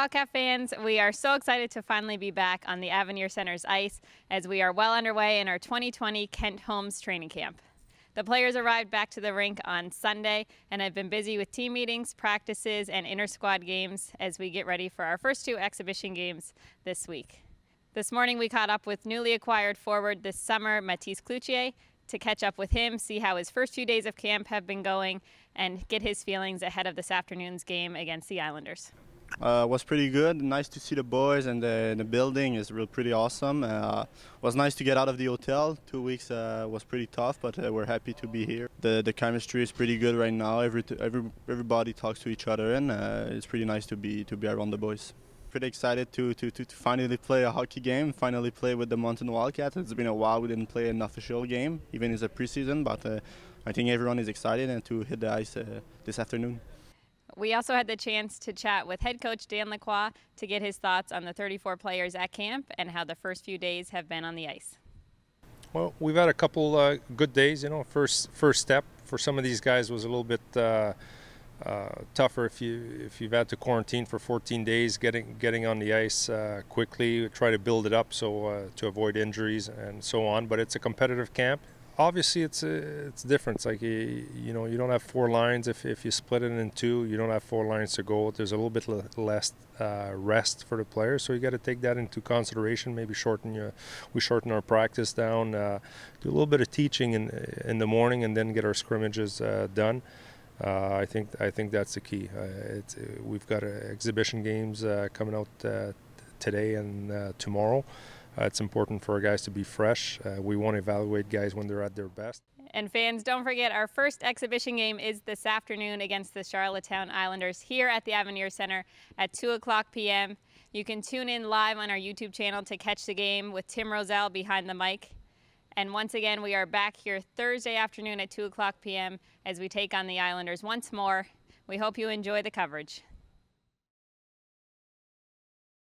Wildcat fans, we are so excited to finally be back on the Avenir Center's ice as we are well underway in our 2020 Kent Holmes training camp. The players arrived back to the rink on Sunday and have been busy with team meetings, practices, and inter squad games as we get ready for our first two exhibition games this week. This morning, we caught up with newly acquired forward this summer, Matisse Cloutier, to catch up with him, see how his first few days of camp have been going, and get his feelings ahead of this afternoon's game against the Islanders. Uh, was pretty good. Nice to see the boys and the, the building is real pretty awesome. Uh, was nice to get out of the hotel. Two weeks uh, was pretty tough, but uh, we're happy to be here. The the chemistry is pretty good right now. Every every everybody talks to each other, and uh, it's pretty nice to be to be around the boys. Pretty excited to, to, to, to finally play a hockey game, finally play with the Mountain Wildcats. It's been a while we didn't play an official game, even as a preseason, but uh, I think everyone is excited and to hit the ice this afternoon. We also had the chance to chat with head coach Dan Lacroix to get his thoughts on the 34 players at camp and how the first few days have been on the ice. Well, we've had a couple uh, good days. You know, first first step for some of these guys was a little bit uh, uh, tougher if you if you've had to quarantine for 14 days. Getting getting on the ice uh, quickly, try to build it up so uh, to avoid injuries and so on. But it's a competitive camp obviously it's a, it's different. It's like you know you don't have four lines. If if you split it in two, you don't have four lines to go. There's a little bit less uh, rest for the players, so you got to take that into consideration. Maybe shorten your we shorten our practice down, uh, do a little bit of teaching in in the morning, and then get our scrimmages uh, done. Uh, I think I think that's the key. Uh, uh, we've got exhibition games coming out today and tomorrow. Uh, it's important for our guys to be fresh. Uh, we want to evaluate guys when they're at their best. And fans, don't forget our first exhibition game is this afternoon against the Charlottetown Islanders here at the Avenir Center at 2 o'clock p.m. You can tune in live on our YouTube channel to catch the game with Tim Rosell behind the mic. And once again, we are back here Thursday afternoon at 2 o'clock p.m. as we take on the Islanders once more. We hope you enjoy the coverage.